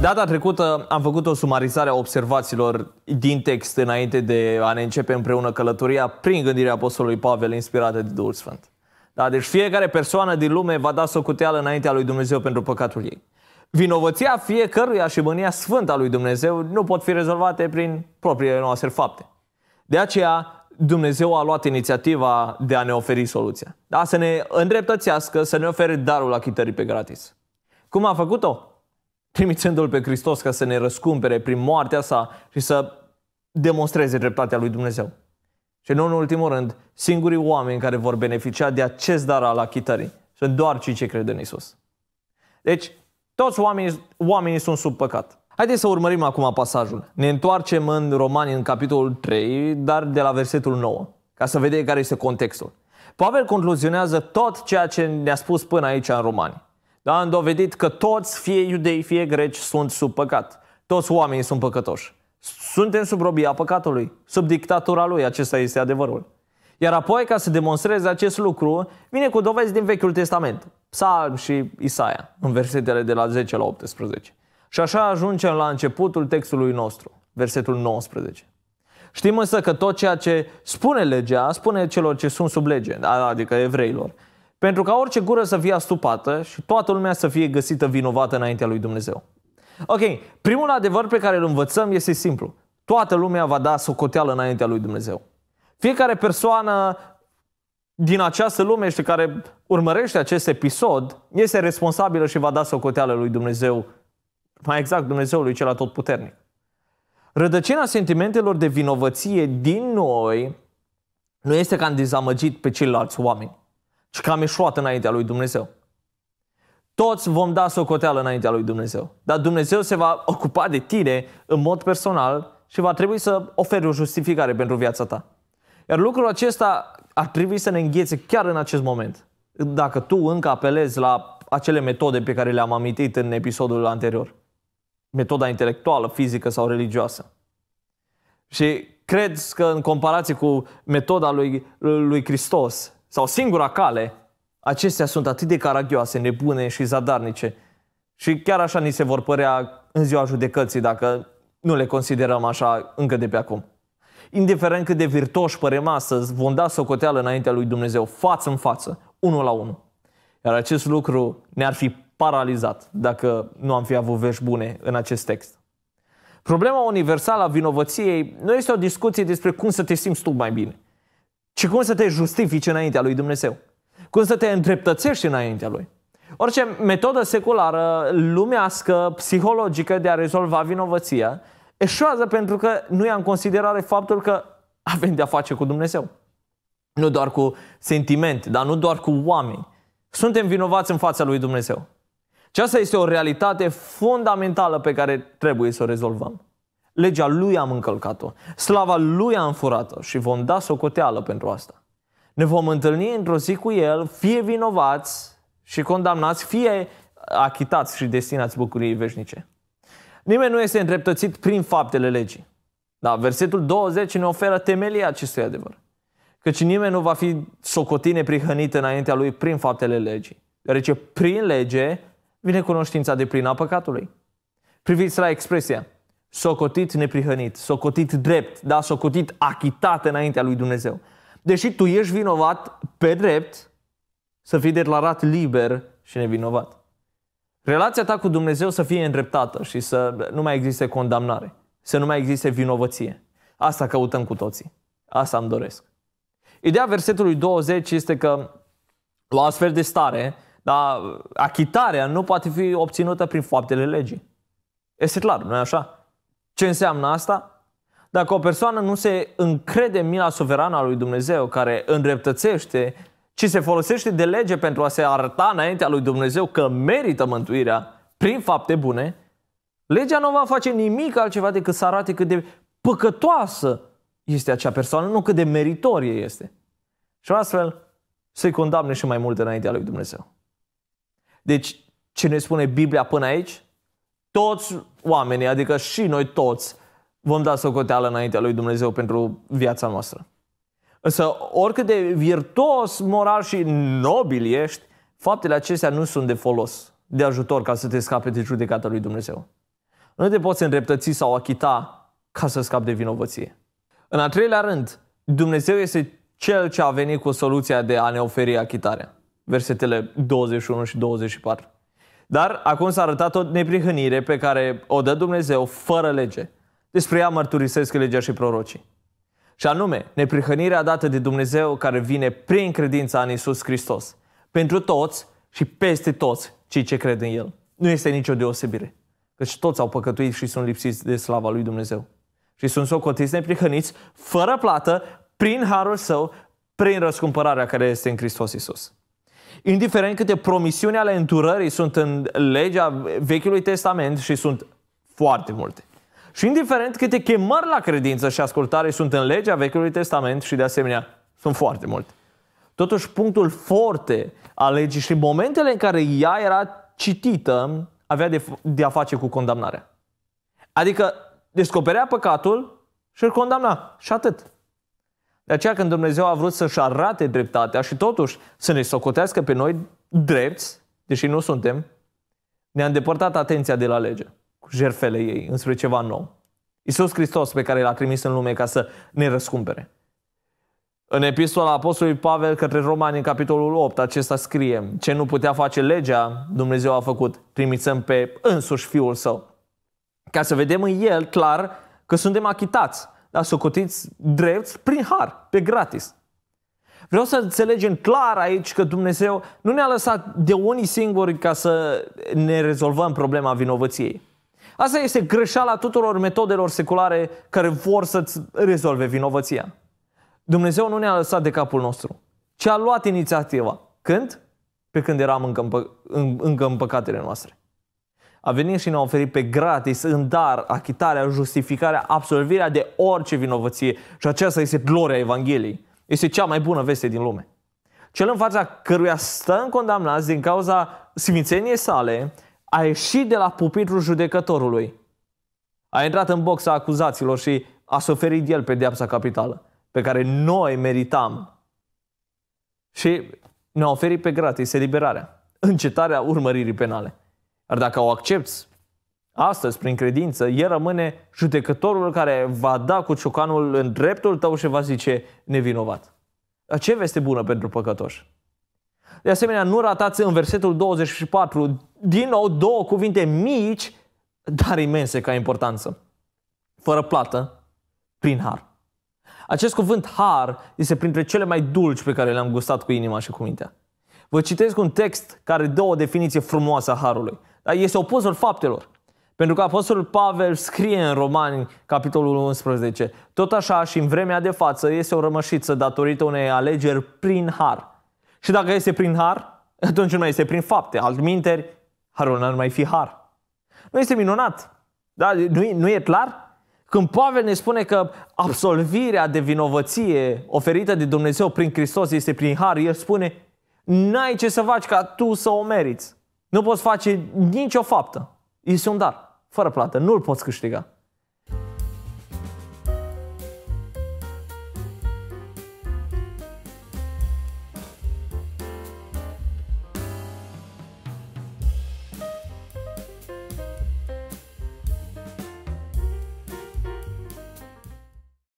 Data trecută am făcut o sumarizare a observațiilor din text înainte de a ne începe împreună călătoria prin gândirea Apostolului Pavel inspirată de Duhul Sfânt. Da, deci fiecare persoană din lume va da socoteală înaintea lui Dumnezeu pentru păcatul ei. Vinovăția fiecăruia și mânia sfântă a lui Dumnezeu nu pot fi rezolvate prin propriile noastre fapte. De aceea, Dumnezeu a luat inițiativa de a ne oferi soluția. Da, să ne îndreptățească, să ne ofere darul achitării pe gratis. Cum a făcut-o? trimițându-L pe Hristos ca să ne răscumpere prin moartea sa și să demonstreze dreptatea lui Dumnezeu. Și nu în ultimul rând, singurii oameni care vor beneficia de acest dar al achitării sunt doar cei ce cred în Isus. Deci, toți oamenii, oamenii sunt sub păcat. Haideți să urmărim acum pasajul. Ne întoarcem în Romani, în capitolul 3, dar de la versetul 9, ca să vedem care este contextul. Pavel concluzionează tot ceea ce ne-a spus până aici în Romani dar Am dovedit că toți, fie iudei, fie greci, sunt sub păcat. Toți oamenii sunt păcătoși. Suntem sub robia păcatului, sub dictatura lui. Acesta este adevărul. Iar apoi, ca să demonstreze acest lucru, vine cu dovezi din Vechiul Testament, Psalm și Isaia, în versetele de la 10 la 18. Și așa ajungem la începutul textului nostru, versetul 19. Știm însă că tot ceea ce spune legea, spune celor ce sunt sub lege, adică evreilor. Pentru ca orice gură să fie astupată și toată lumea să fie găsită vinovată înaintea lui Dumnezeu. Ok, primul adevăr pe care îl învățăm este simplu. Toată lumea va da socoteală înaintea lui Dumnezeu. Fiecare persoană din această lume și care urmărește acest episod este responsabilă și va da socoteală lui Dumnezeu, mai exact Dumnezeului cel atotputernic. Rădăcina sentimentelor de vinovăție din noi nu este ca în dezamăgit pe ceilalți oameni ci că am ieșuat înaintea lui Dumnezeu. Toți vom da socoteală înaintea lui Dumnezeu. Dar Dumnezeu se va ocupa de tine în mod personal și va trebui să oferi o justificare pentru viața ta. Iar lucrul acesta ar trebui să ne înghețe chiar în acest moment. Dacă tu încă apelezi la acele metode pe care le-am amintit în episodul anterior. Metoda intelectuală, fizică sau religioasă. Și cred că în comparație cu metoda lui, lui Hristos, sau singura cale, acestea sunt atât de caragioase, nebune și zadarnice. Și chiar așa ni se vor părea în ziua judecății dacă nu le considerăm așa încă de pe acum. Indiferent cât de virtoși părem astăzi, vom da socoteală înaintea lui Dumnezeu, față în față, unul la unul. Iar acest lucru ne-ar fi paralizat dacă nu am fi avut vești bune în acest text. Problema universală a vinovăției nu este o discuție despre cum să te simți tu mai bine – ci cum să te justifici înaintea lui Dumnezeu. Cum să te îndreptățești înaintea lui. Orice metodă seculară, lumească, psihologică de a rezolva vinovăția, eșuează pentru că nu ia în considerare faptul că avem de-a face cu Dumnezeu. Nu doar cu sentimente, dar nu doar cu oameni. Suntem vinovați în fața lui Dumnezeu. Și asta este o realitate fundamentală pe care trebuie să o rezolvăm. Legea lui am încălcat-o. Slava lui am furat-o și vom da socoteală pentru asta. Ne vom întâlni într-o zi cu el, fie vinovați și condamnați, fie achitați și destinați bucuriei veșnice. Nimeni nu este îndreptățit prin faptele legii. Da, versetul 20 ne oferă temelia acestui adevăr. Căci nimeni nu va fi socotit neprihănit înaintea lui prin faptele legii. Deoarece prin lege vine cunoștința de plină a păcatului. Priviți la expresia socotit neprihănit, socotit drept, da, socotit achitat înaintea lui Dumnezeu. Deși tu ești vinovat pe drept, să fii declarat liber și nevinovat. Relația ta cu Dumnezeu să fie îndreptată și să nu mai existe condamnare, să nu mai existe vinovăție. Asta căutăm cu toții. Asta îmi doresc. Ideea versetului 20 este că o astfel de stare, da, achitarea nu poate fi obținută prin faptele legii. Este clar, nu e așa? Ce înseamnă asta? Dacă o persoană nu se încrede în mila suverană a lui Dumnezeu, care îndreptățește, ci se folosește de lege pentru a se arăta înaintea lui Dumnezeu că merită mântuirea prin fapte bune, legea nu va face nimic altceva decât să arate cât de păcătoasă este acea persoană, nu cât de meritorie este. Și astfel să-i condamne și mai mult înaintea lui Dumnezeu. Deci, ce ne spune Biblia până aici? toți oamenii, adică și noi toți, vom da socoteală înaintea lui Dumnezeu pentru viața noastră. Însă, oricât de virtuos, moral și nobil ești, faptele acestea nu sunt de folos, de ajutor ca să te scape de judecata lui Dumnezeu. Nu te poți îndreptăți sau achita ca să scapi de vinovăție. În al treilea rând, Dumnezeu este cel ce a venit cu soluția de a ne oferi achitarea. Versetele 21 și 24. Dar acum s-a arătat o neprihănire pe care o dă Dumnezeu fără lege. Despre ea mărturisesc legea și prorocii. Și anume, neprihănirea dată de Dumnezeu care vine prin credința în Isus Hristos. Pentru toți și peste toți cei ce cred în El. Nu este nicio deosebire. Căci toți au păcătuit și sunt lipsiți de slava lui Dumnezeu. Și sunt socotiți neprihăniți, fără plată, prin harul său, prin răscumpărarea care este în Hristos Isus indiferent câte promisiuni ale înturării sunt în legea Vechiului Testament și sunt foarte multe. Și indiferent câte chemări la credință și ascultare sunt în legea Vechiului Testament și de asemenea sunt foarte multe. Totuși, punctul forte al legii și momentele în care ea era citită avea de, de a face cu condamnarea. Adică descoperea păcatul și îl condamna. Și atât. De aceea când Dumnezeu a vrut să-și arate dreptatea și totuși să ne socotească pe noi drepți, deși nu suntem, ne-a îndepărtat atenția de la lege, cu jerfele ei, înspre ceva nou. Iisus Hristos pe care l-a trimis în lume ca să ne răscumpere. În epistola Apostolului Pavel către Romani, în capitolul 8, acesta scrie Ce nu putea face legea, Dumnezeu a făcut, trimițăm pe însuși Fiul Său. Ca să vedem în El clar că suntem achitați dar socotiți drept prin har, pe gratis. Vreau să înțelegem clar aici că Dumnezeu nu ne-a lăsat de unii singuri ca să ne rezolvăm problema vinovăției. Asta este greșeala tuturor metodelor seculare care vor să-ți rezolve vinovăția. Dumnezeu nu ne-a lăsat de capul nostru, ci a luat inițiativa. Când? Pe când eram încă în, în, încă în păcatele noastre a venit și ne-a oferit pe gratis, în dar, achitarea, justificarea, absolvirea de orice vinovăție. Și aceasta este gloria Evangheliei. Este cea mai bună veste din lume. Cel în fața căruia stăm condamnați din cauza sfințeniei sale, a ieșit de la pupitrul judecătorului. A intrat în boxa acuzaților și a suferit el pedeapsa capitală, pe care noi meritam. Și ne-a oferit pe gratis eliberarea, încetarea urmăririi penale. Dar dacă o accepti astăzi prin credință, el rămâne judecătorul care va da cu ciocanul în dreptul tău și va zice nevinovat. ce veste bună pentru păcătoși? De asemenea, nu ratați în versetul 24, din nou, două cuvinte mici, dar imense ca importanță. Fără plată, prin har. Acest cuvânt har este printre cele mai dulci pe care le-am gustat cu inima și cu mintea. Vă citesc un text care dă o definiție frumoasă a harului este opusul faptelor. Pentru că Apostolul Pavel scrie în Romani, capitolul 11, tot așa și în vremea de față este o rămășiță datorită unei alegeri prin har. Și dacă este prin har, atunci nu mai este prin fapte. Altminteri, harul n-ar mai fi har. Nu este minunat? Da? Nu, nu e clar? Când Pavel ne spune că absolvirea de vinovăție oferită de Dumnezeu prin Hristos este prin har, el spune, n-ai ce să faci ca tu să o meriți. Nu poți face nicio faptă. Este un dar, fără plată, nu-l poți câștiga.